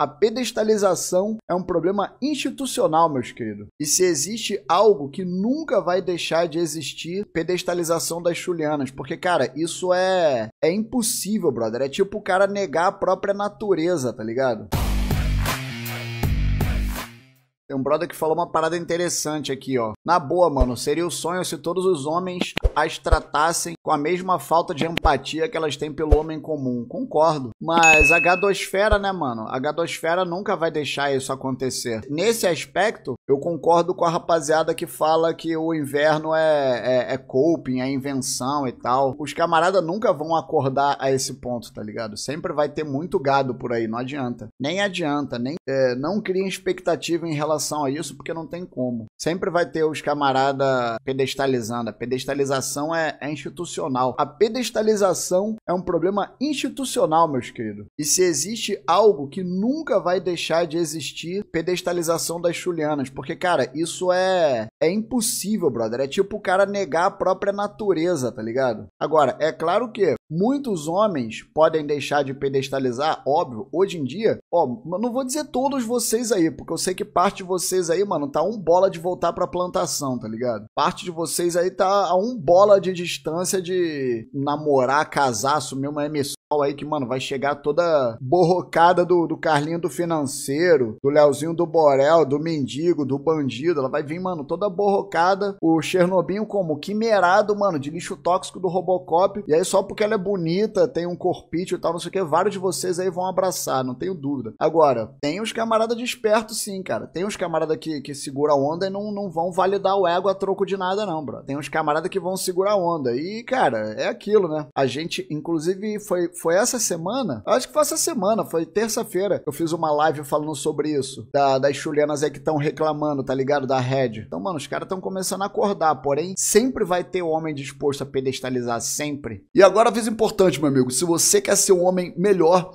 A pedestalização é um problema institucional, meus queridos. E se existe algo que nunca vai deixar de existir, pedestalização das chulianas. Porque, cara, isso é, é impossível, brother. É tipo o cara negar a própria natureza, tá ligado? Tem um brother que falou uma parada interessante aqui, ó. Na boa, mano, seria o sonho se todos os homens as tratassem com a mesma falta de empatia que elas têm pelo homem comum. Concordo. Mas a gadosfera, né, mano? A gadosfera nunca vai deixar isso acontecer. Nesse aspecto, eu concordo com a rapaziada que fala que o inverno é, é, é coping, é invenção e tal. Os camaradas nunca vão acordar a esse ponto, tá ligado? Sempre vai ter muito gado por aí, não adianta. Nem adianta, nem é, não criem expectativa em relação a isso, porque não tem como. Sempre vai ter os camaradas pedestalizando, a pedestalização é, é institucional. A pedestalização é um problema institucional, meus queridos. E se existe algo que nunca vai deixar de existir, pedestalização das chulianas, porque, cara, isso é é impossível, brother. É tipo o cara negar a própria natureza, tá ligado? Agora, é claro que muitos homens podem deixar de pedestalizar, óbvio. Hoje em dia, ó, não vou dizer todos vocês aí, porque eu sei que parte de vocês aí, mano, tá um bola de voltar pra plantação, tá ligado? Parte de vocês aí tá a um bola de distância de namorar, casar, assumir uma emissora aí que, mano, vai chegar toda borrocada do, do Carlinho do Financeiro, do Leozinho do Borel, do Mendigo, do Bandido. Ela vai vir, mano, toda borrocada. O Chernobinho como quimerado, mano, de lixo tóxico do Robocop. E aí só porque ela é bonita, tem um corpite e tal, não sei o que, vários de vocês aí vão abraçar, não tenho dúvida. Agora, tem uns camarada despertos sim, cara. Tem uns camarada que, que segura a onda e não, não vão validar o ego a troco de nada não, bro. Tem uns camarada que vão segurar a onda. E, cara, é aquilo, né? A gente, inclusive, foi foi essa semana? Acho que foi essa semana, foi terça-feira. Eu fiz uma live falando sobre isso. Da, das chulenas aí que estão reclamando, tá ligado? Da Red. Então, mano, os caras estão começando a acordar. Porém, sempre vai ter homem disposto a pedestalizar, sempre. E agora, aviso importante, meu amigo. Se você quer ser um homem melhor,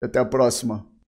Até a próxima.